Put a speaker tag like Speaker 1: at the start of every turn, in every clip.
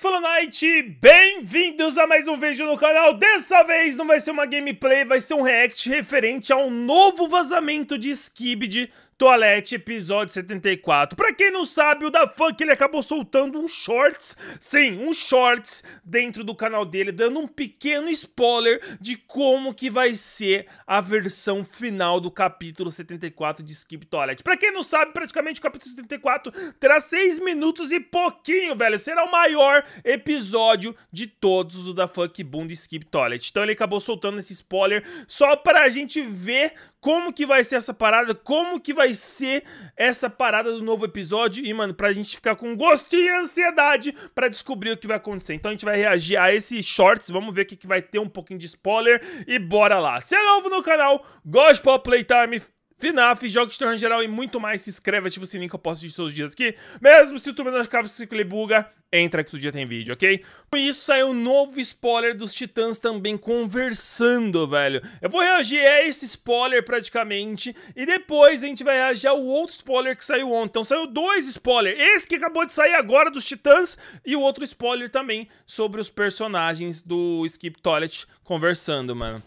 Speaker 1: Full Night, bem-vindos a mais um vídeo no canal. Dessa vez não vai ser uma gameplay, vai ser um react referente a um novo vazamento de Skibd Toalete, episódio 74. Pra quem não sabe, o da Funk ele acabou soltando um shorts, sim, um shorts dentro do canal dele, dando um pequeno spoiler de como que vai ser a versão final do capítulo 74 de Skip Toilet. Pra quem não sabe, praticamente o capítulo 74 terá 6 minutos e pouquinho, velho. Será o maior episódio de todos do da Funk Boom de Skip Toilet. Então ele acabou soltando esse spoiler só pra gente ver como que vai ser essa parada? Como que vai ser essa parada do novo episódio? E, mano, pra gente ficar com gosto e ansiedade pra descobrir o que vai acontecer. Então a gente vai reagir a esse shorts, vamos ver o que, que vai ter um pouquinho de spoiler e bora lá. Se é novo no canal, gosta de Playtime, FNAF, jogos de torneio em geral e muito mais. Se inscreve, ativa o sininho que eu posto de todos os dias aqui. Mesmo se o YouTube não acaba, se ele buga, entra que todo dia tem vídeo, ok? Com isso, saiu um novo spoiler dos Titãs também conversando, velho. Eu vou reagir a esse spoiler praticamente e depois a gente vai reagir ao outro spoiler que saiu ontem. Então saiu dois spoilers. Esse que acabou de sair agora dos Titãs e o outro spoiler também sobre os personagens do Skip Toilet conversando, mano.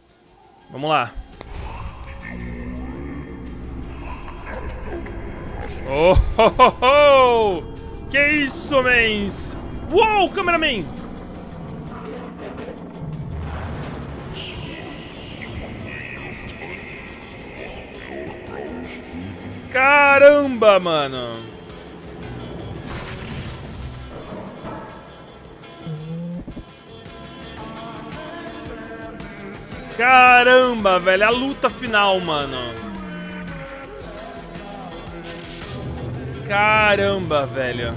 Speaker 1: Vamos lá. Oh, Que isso, mens! Uou, cameraman! Caramba, mano! Caramba, velho, a luta final, mano. Caramba, velho.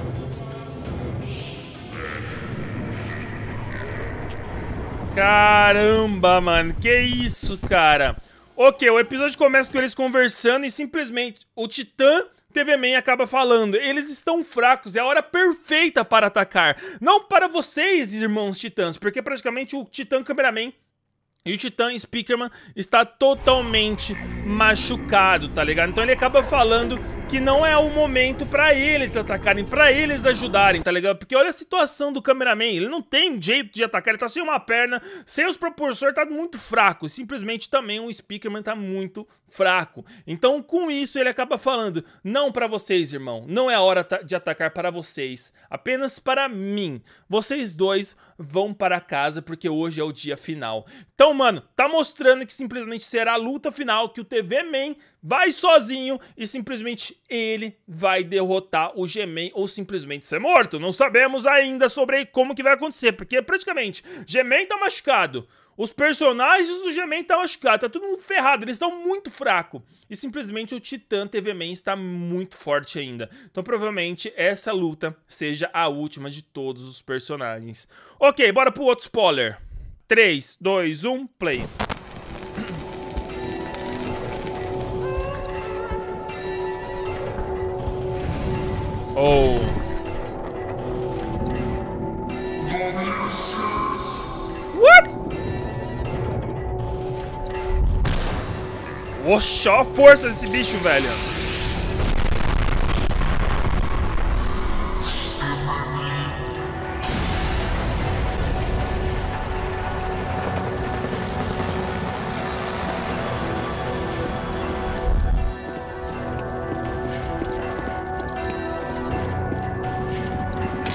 Speaker 1: Caramba, mano. Que isso, cara. Ok, o episódio começa com eles conversando e simplesmente o Titã TV Man acaba falando. Eles estão fracos, é a hora perfeita para atacar. Não para vocês, irmãos titãs, porque praticamente o Titã Cameraman e o Titã Speakerman está totalmente machucado, tá ligado? Então ele acaba falando que não é o momento para eles atacarem, para eles ajudarem, tá ligado? Porque olha a situação do cameraman, ele não tem jeito de atacar, ele tá sem uma perna, sem os propulsores, tá muito fraco. Simplesmente também o Speakerman tá muito fraco. Então com isso ele acaba falando, não para vocês, irmão, não é a hora de atacar para vocês, apenas para mim. Vocês dois vão para casa porque hoje é o dia final. Então, mano, tá mostrando que simplesmente será a luta final que o TV Man vai sozinho e simplesmente ele vai derrotar o G-Man ou simplesmente ser morto. Não sabemos ainda sobre como que vai acontecer, porque praticamente G-Man tá machucado. Os personagens do G-Man estão tá machucados, tá tudo ferrado, eles estão muito fracos E simplesmente o Titã TV Man está muito forte ainda. Então provavelmente essa luta seja a última de todos os personagens. Ok, bora pro outro spoiler. 3, 2, 1, play. Oh. What? Oxó, a força desse bicho, velho.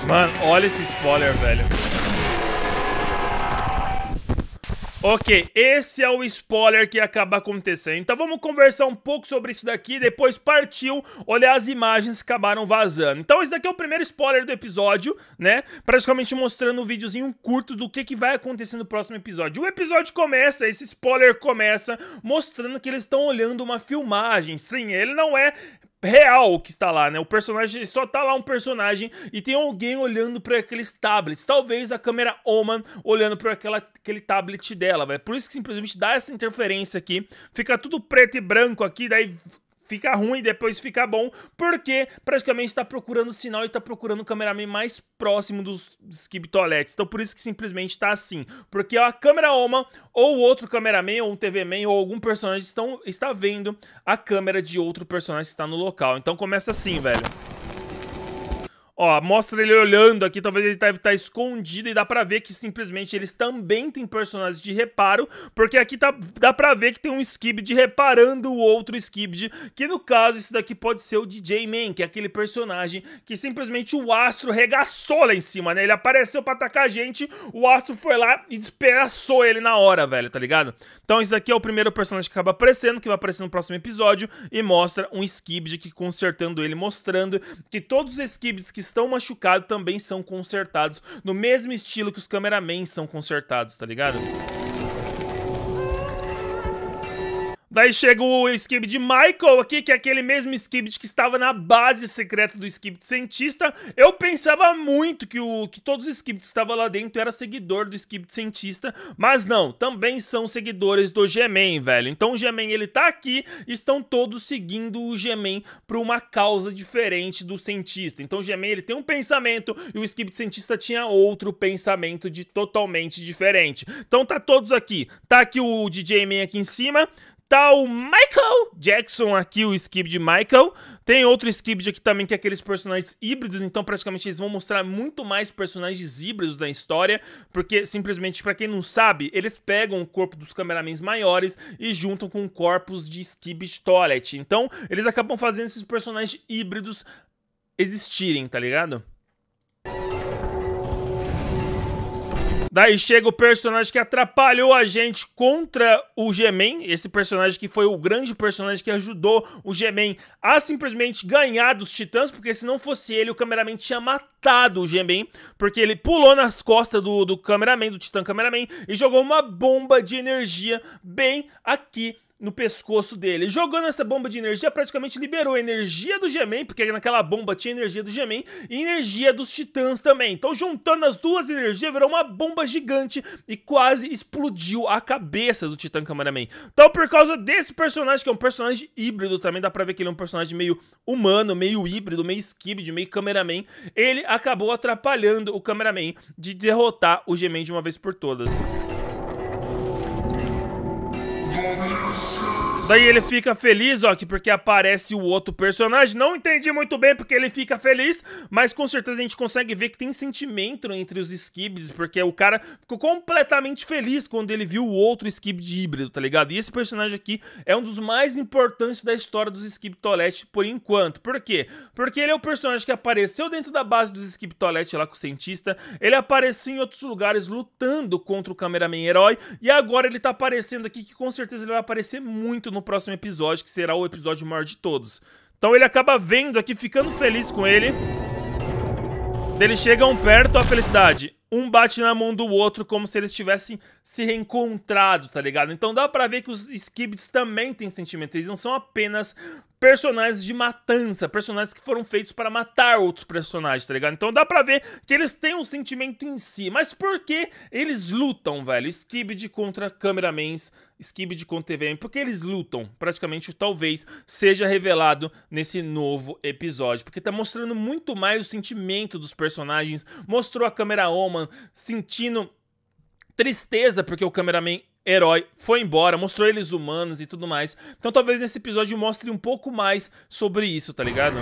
Speaker 1: Mano, olha esse spoiler, velho. Ok, esse é o spoiler que acaba acontecendo. Então vamos conversar um pouco sobre isso daqui, depois partiu olhar as imagens que acabaram vazando. Então esse daqui é o primeiro spoiler do episódio, né? Praticamente mostrando um videozinho curto do que, que vai acontecer no próximo episódio. O episódio começa, esse spoiler começa mostrando que eles estão olhando uma filmagem. Sim, ele não é real que está lá, né? O personagem só tá lá um personagem e tem alguém olhando para aqueles tablets. Talvez a câmera Oman olhando para aquela aquele tablet dela, vai. Por isso que simplesmente dá essa interferência aqui. Fica tudo preto e branco aqui, daí fica ruim, depois fica bom, porque praticamente está procurando sinal e está procurando o cameraman mais próximo dos, dos skip Então por isso que simplesmente está assim, porque a câmera OMA ou outro cameraman ou um TV man ou algum personagem estão, está vendo a câmera de outro personagem que está no local. Então começa assim, velho. Ó, mostra ele olhando aqui, talvez ele deve estar tá escondido e dá pra ver que simplesmente eles também têm personagens de reparo, porque aqui tá, dá pra ver que tem um Skibid reparando o outro Skibid, que no caso esse daqui pode ser o DJ Man, que é aquele personagem que simplesmente o Astro regaçou lá em cima, né? Ele apareceu pra atacar a gente, o Astro foi lá e despedaçou ele na hora, velho, tá ligado? Então esse daqui é o primeiro personagem que acaba aparecendo, que vai aparecer no próximo episódio, e mostra um Skibid que consertando ele, mostrando que todos os Skibits que estão machucados também são consertados, no mesmo estilo que os cameramen são consertados, tá ligado? Daí chega o Skib de Michael aqui, que é aquele mesmo Skib que estava na base secreta do Skib Cientista. Eu pensava muito que, o, que todos os Skib que estavam lá dentro era seguidor do Skib Cientista, mas não, também são seguidores do G-Man, velho. Então o G-Man, ele tá aqui, estão todos seguindo o G-Man pra uma causa diferente do cientista. Então o G-Man, ele tem um pensamento e o Skib Cientista tinha outro pensamento de totalmente diferente. Então tá todos aqui. Tá aqui o DJ Man aqui em cima, tal Michael Jackson aqui, o skip de Michael. Tem outro skip aqui também, que é aqueles personagens híbridos, então praticamente eles vão mostrar muito mais personagens híbridos da história, porque simplesmente, para quem não sabe, eles pegam o corpo dos cameramans maiores e juntam com corpos de skip Toilet. Então, eles acabam fazendo esses personagens híbridos existirem, tá ligado? Daí chega o personagem que atrapalhou a gente contra o Gemen esse personagem que foi o grande personagem que ajudou o Gemen a simplesmente ganhar dos Titãs, porque se não fosse ele, o cameraman tinha matado o Gemen porque ele pulou nas costas do, do cameraman, do Titã Cameraman, e jogou uma bomba de energia bem aqui no pescoço dele. Jogando essa bomba de energia, praticamente liberou a energia do Gemen, porque naquela bomba tinha energia do Gemen e energia dos Titãs também. Então, juntando as duas energias, virou uma bomba gigante e quase explodiu a cabeça do Titã Cameraman. Então, por causa desse personagem, que é um personagem híbrido também, dá pra ver que ele é um personagem meio humano, meio híbrido, meio skibid, meio cameraman, ele acabou atrapalhando o cameraman de derrotar o Gemen de uma vez por todas. Daí ele fica feliz, ó, porque aparece o outro personagem. Não entendi muito bem porque ele fica feliz, mas com certeza a gente consegue ver que tem sentimento entre os Skibs, porque o cara ficou completamente feliz quando ele viu o outro Skib de híbrido, tá ligado? E esse personagem aqui é um dos mais importantes da história dos Skib Toilette por enquanto. Por quê? Porque ele é o personagem que apareceu dentro da base dos Skib Toilette lá com o cientista, ele apareceu em outros lugares lutando contra o cameraman herói, e agora ele tá aparecendo aqui que com certeza ele vai aparecer muito no no próximo episódio, que será o episódio maior de todos. Então ele acaba vendo aqui, ficando feliz com ele. Eles chegam perto, a felicidade. Um bate na mão do outro como se eles tivessem se reencontrado, tá ligado? Então dá pra ver que os Skibids também têm sentimentos. Eles não são apenas personagens de matança, personagens que foram feitos para matar outros personagens, tá ligado? Então dá pra ver que eles têm um sentimento em si. Mas por que eles lutam, velho? Skibid contra Cameramans Skibidi contra TVM, porque eles lutam, praticamente, talvez seja revelado nesse novo episódio, porque tá mostrando muito mais o sentimento dos personagens, mostrou a câmera Oman sentindo tristeza porque o cameraman herói foi embora, mostrou eles humanos e tudo mais. Então talvez nesse episódio mostre um pouco mais sobre isso, tá ligado?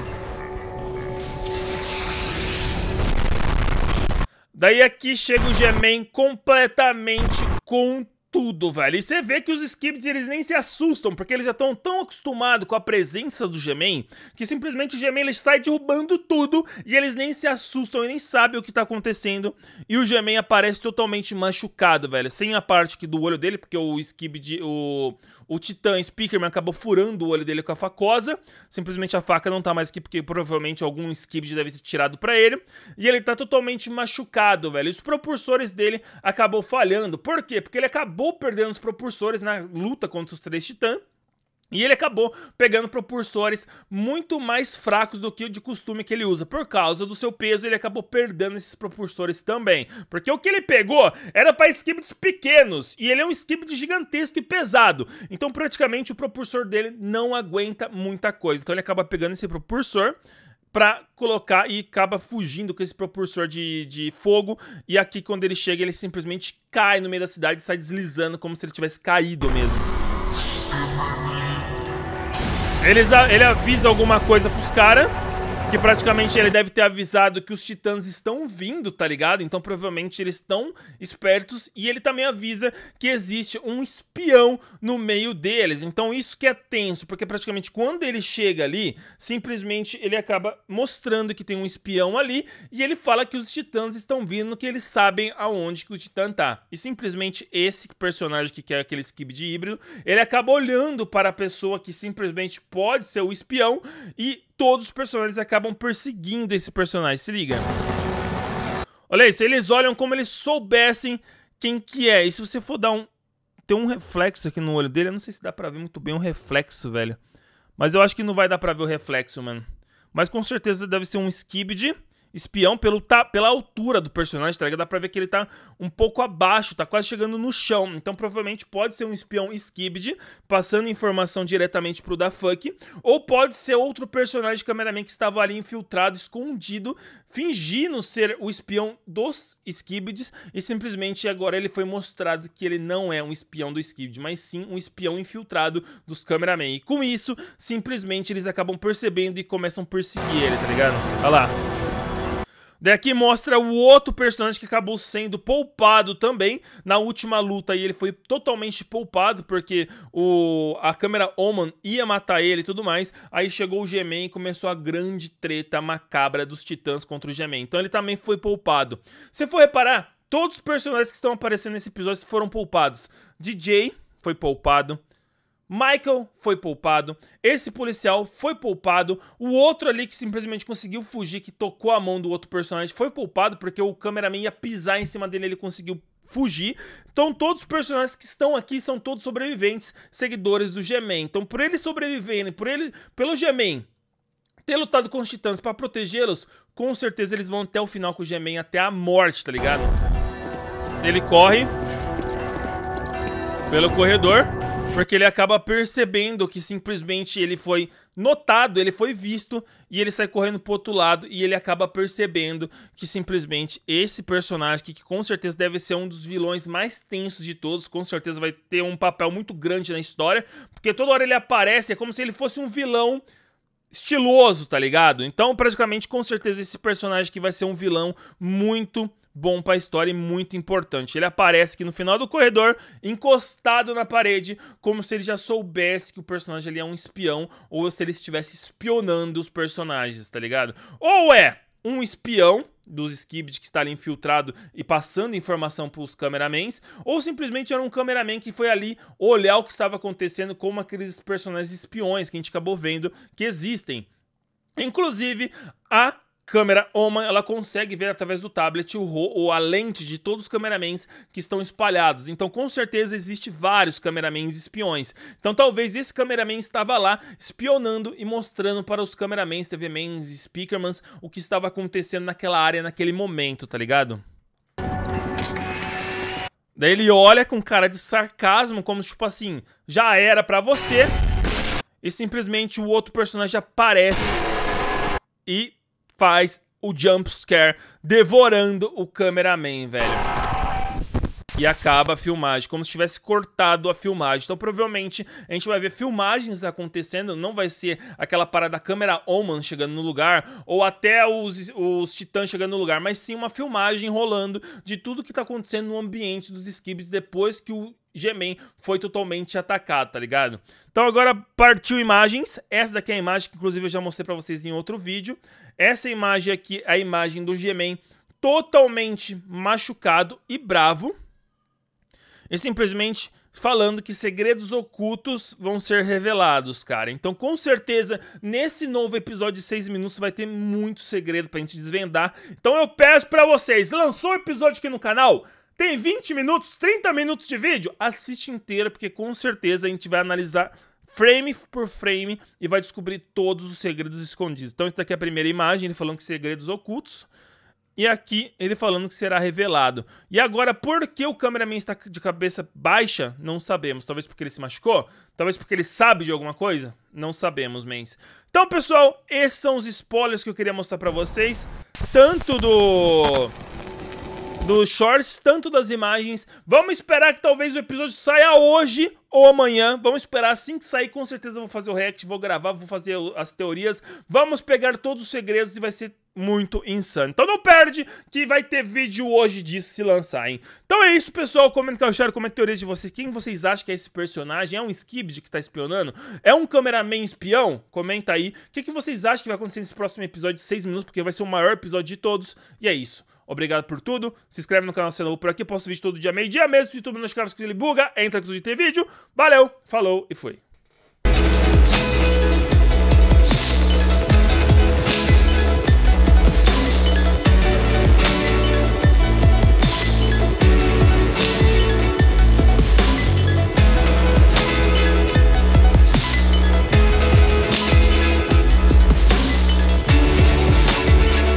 Speaker 1: Daí aqui chega o G-Man completamente contra tudo, velho. E você vê que os Skibbits, eles nem se assustam, porque eles já estão tão acostumados com a presença do Gemen, que simplesmente o Gemen ele sai derrubando tudo e eles nem se assustam e nem sabem o que tá acontecendo. E o Gemen aparece totalmente machucado, velho. Sem a parte aqui do olho dele, porque o Skibbit, o, o Titã Speakerman acabou furando o olho dele com a facosa. Simplesmente a faca não tá mais aqui, porque provavelmente algum Skibbit deve ter tirado pra ele. E ele tá totalmente machucado, velho. Os propulsores dele acabou falhando. Por quê? Porque ele acabou acabou perdendo os propulsores na luta contra os três titãs. E ele acabou pegando propulsores muito mais fracos do que o de costume que ele usa. Por causa do seu peso, ele acabou perdendo esses propulsores também. Porque o que ele pegou era para skibits pequenos, e ele é um skibit gigantesco e pesado. Então, praticamente, o propulsor dele não aguenta muita coisa. Então, ele acaba pegando esse propulsor para colocar e acaba fugindo com esse propulsor de, de fogo. E aqui, quando ele chega, ele simplesmente cai no meio da cidade e sai deslizando como se ele tivesse caído mesmo. Eles, ele avisa alguma coisa pros caras. Que praticamente ele deve ter avisado que os titãs estão vindo, tá ligado? Então provavelmente eles estão espertos e ele também avisa que existe um espião no meio deles. Então isso que é tenso, porque praticamente quando ele chega ali, simplesmente ele acaba mostrando que tem um espião ali e ele fala que os titãs estão vindo, que eles sabem aonde que o titã tá. E simplesmente esse personagem que quer aquele skip de híbrido, ele acaba olhando para a pessoa que simplesmente pode ser o espião e todos os personagens acabam perseguindo esse personagem, se liga. Olha isso, eles olham como eles soubessem quem que é. E se você for dar um... Tem um reflexo aqui no olho dele, eu não sei se dá pra ver muito bem um reflexo, velho. Mas eu acho que não vai dar pra ver o reflexo, mano. Mas com certeza deve ser um Skibid espião pelo, tá, pela altura do personagem, tá ligado? Dá pra ver que ele tá um pouco abaixo, tá quase chegando no chão. Então, provavelmente pode ser um espião Skibid, passando informação diretamente pro Funk, ou pode ser outro personagem cameraman que estava ali infiltrado, escondido, fingindo ser o espião dos Skibids, e simplesmente agora ele foi mostrado que ele não é um espião do Skibid, mas sim um espião infiltrado dos cameraman. E com isso, simplesmente eles acabam percebendo e começam a perseguir ele, tá ligado? Olha lá. Daqui mostra o outro personagem que acabou sendo poupado também na última luta e ele foi totalmente poupado porque o a câmera Oman ia matar ele e tudo mais. Aí chegou o g e começou a grande treta macabra dos Titãs contra o g Então ele também foi poupado. Se for reparar, todos os personagens que estão aparecendo nesse episódio foram poupados. DJ foi poupado, Michael foi poupado, esse policial foi poupado, o outro ali que simplesmente conseguiu fugir, que tocou a mão do outro personagem, foi poupado porque o cameraman ia pisar em cima dele, ele conseguiu fugir. Então todos os personagens que estão aqui são todos sobreviventes, seguidores do G-Man. Então por eles sobreviverem, por ele, pelo G-Man ter lutado com os titãs para protegê-los, com certeza eles vão até o final com o G-Man, até a morte, tá ligado? Ele corre pelo corredor. Porque ele acaba percebendo que simplesmente ele foi notado, ele foi visto e ele sai correndo pro outro lado e ele acaba percebendo que simplesmente esse personagem que, que com certeza deve ser um dos vilões mais tensos de todos, com certeza vai ter um papel muito grande na história, porque toda hora ele aparece, é como se ele fosse um vilão estiloso, tá ligado? Então, praticamente com certeza esse personagem que vai ser um vilão muito bom para a história e muito importante. Ele aparece aqui no final do corredor, encostado na parede, como se ele já soubesse que o personagem ali é um espião ou se ele estivesse espionando os personagens, tá ligado? Ou é um espião dos Skibid que está ali infiltrado e passando informação para os cameramans, ou simplesmente era um cameraman que foi ali olhar o que estava acontecendo, como aqueles personagens espiões que a gente acabou vendo que existem. Inclusive, a câmera Oman ela consegue ver através do tablet o ro ou a lente de todos os cameramans que estão espalhados. Então, com certeza, existe vários cameramans espiões. Então, talvez esse cameraman estava lá espionando e mostrando para os cameramans, TVmans e speakermans o que estava acontecendo naquela área naquele momento, tá ligado? Daí ele olha com cara de sarcasmo, como tipo assim, já era pra você. E simplesmente o outro personagem aparece e faz o jump scare devorando o cameraman, velho. E acaba a filmagem, como se tivesse cortado a filmagem. Então, provavelmente, a gente vai ver filmagens acontecendo, não vai ser aquela parada da câmera Oman chegando no lugar, ou até os, os titãs chegando no lugar, mas sim uma filmagem rolando de tudo que está acontecendo no ambiente dos skips depois que o Gemen foi totalmente atacado, tá ligado? Então agora partiu imagens. Essa daqui é a imagem que inclusive eu já mostrei para vocês em outro vídeo. Essa imagem aqui é a imagem do Gemen totalmente machucado e bravo. E simplesmente falando que segredos ocultos vão ser revelados, cara. Então, com certeza, nesse novo episódio de 6 minutos vai ter muito segredo pra gente desvendar. Então, eu peço pra vocês, lançou o episódio aqui no canal? Tem 20 minutos, 30 minutos de vídeo? Assiste inteira, porque com certeza a gente vai analisar frame por frame e vai descobrir todos os segredos escondidos. Então, isso daqui é a primeira imagem, ele falando que segredos ocultos. E aqui ele falando que será revelado. E agora, por que o cameraman está de cabeça baixa? Não sabemos. Talvez porque ele se machucou? Talvez porque ele sabe de alguma coisa? Não sabemos, mens. Então, pessoal, esses são os spoilers que eu queria mostrar pra vocês. Tanto do dos shorts, tanto das imagens. Vamos esperar que talvez o episódio saia hoje ou amanhã. Vamos esperar assim que sair, com certeza vou fazer o react, vou gravar, vou fazer as teorias. Vamos pegar todos os segredos e vai ser muito insano. Então não perde que vai ter vídeo hoje disso se lançar, hein? Então é isso, pessoal. Comenta que acharam, comenta teorias de vocês. Quem vocês acham que é esse personagem? É um Skibid que tá espionando? É um cameraman espião? Comenta aí. O que, que vocês acham que vai acontecer nesse próximo episódio de 6 minutos, porque vai ser o maior episódio de todos. E é isso. Obrigado por tudo. Se inscreve no canal se é novo por aqui. Posto vídeo todo dia, meio-dia mesmo. Se o YouTube não escreve, é se ele buga. Entra aqui tudo ter vídeo. Valeu, falou e fui.